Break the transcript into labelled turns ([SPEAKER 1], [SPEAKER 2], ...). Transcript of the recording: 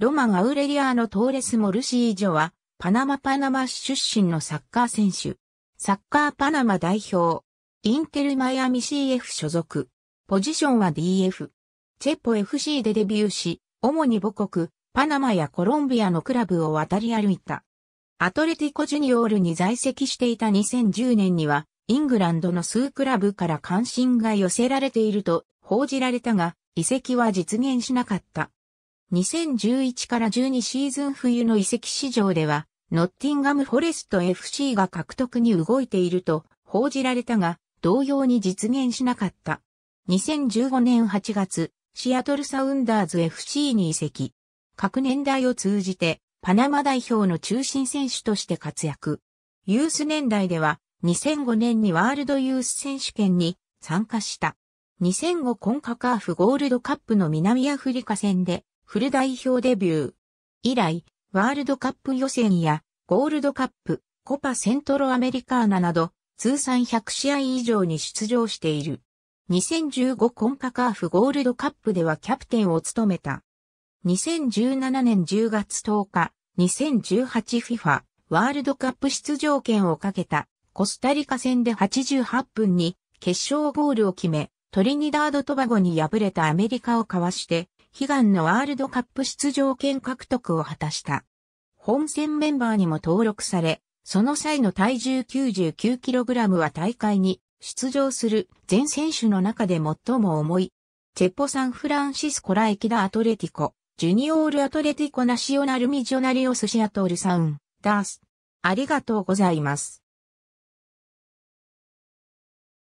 [SPEAKER 1] ロマン・アウレリアーノ・トーレス・モルシージョは、パナマ・パナマ出身のサッカー選手。サッカーパナマ代表。インテル・マイアミ CF 所属。ポジションは DF。チェポ FC でデビューし、主に母国、パナマやコロンビアのクラブを渡り歩いた。アトレティコジュニオールに在籍していた2010年には、イングランドの数クラブから関心が寄せられていると報じられたが、移籍は実現しなかった。2011から12シーズン冬の移籍市場では、ノッティンガムフォレスト FC が獲得に動いていると報じられたが、同様に実現しなかった。2015年8月、シアトルサウンダーズ FC に移籍。各年代を通じて、パナマ代表の中心選手として活躍。ユース年代では、2005年にワールドユース選手権に参加した。2005コンカカーフゴールドカップの南アフリカ戦でフル代表デビュー。以来、ワールドカップ予選やゴールドカップ、コパセントロアメリカーナなど、通算100試合以上に出場している。2015コンカカーフゴールドカップではキャプテンを務めた。2017年10月10日、2018FIFA ワールドカップ出場権をかけたコスタリカ戦で88分に決勝ゴールを決め、トリニダード・トバゴに敗れたアメリカをかわして悲願のワールドカップ出場権獲得を果たした。本戦メンバーにも登録され、その際の体重 99kg は大会に出場する全選手の中で最も重い。チェポサンフランシスコラエキダアトレティコ、ジュニオールアトレティコナシオナルミジョナリオスシアトールサウン、ダース。ありがとうございま
[SPEAKER 2] す。